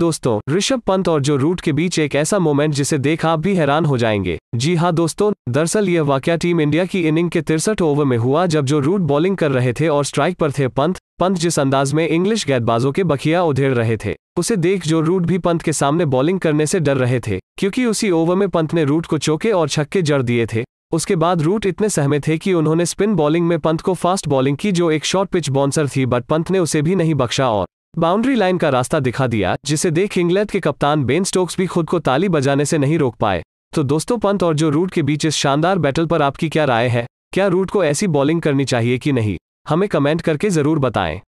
दोस्तों ऋषभ पंत और जो रूट के बीच एक ऐसा मोमेंट जिसे देख आप भी हैरान हो जाएंगे जी हाँ दोस्तों दरअसल यह वाक्य टीम इंडिया की इनिंग के तिरसठ ओवर में हुआ जब जो रूट बॉलिंग कर रहे थे और स्ट्राइक पर थे पंत पंत जिस अंदाज में इंग्लिश गेंदबाजों के बखिया उधेड़ रहे थे उसे देख जो रूट भी पंत के सामने बॉलिंग करने से डर रहे थे क्योंकि उसी ओवर में पंत ने रूट को चौके और छक्के जड़ दिए थे उसके बाद रूट इतने सहमे थे कि उन्होंने स्पिन बॉलिंग में पंत को फास्ट बॉलिंग की जो एक शॉर्ट पिच बॉन्सर थी बट पंत ने उसे भी नहीं बख्शा और बाउंड्री लाइन का रास्ता दिखा दिया जिसे देख इंग्लैंड के कप्तान बेन स्टोक्स भी खुद को ताली बजाने से नहीं रोक पाए तो दोस्तों पंत और जो रूट के बीच इस शानदार बैटल पर आपकी क्या राय है क्या रूट को ऐसी बॉलिंग करनी चाहिए कि नहीं हमें कमेंट करके जरूर बताएं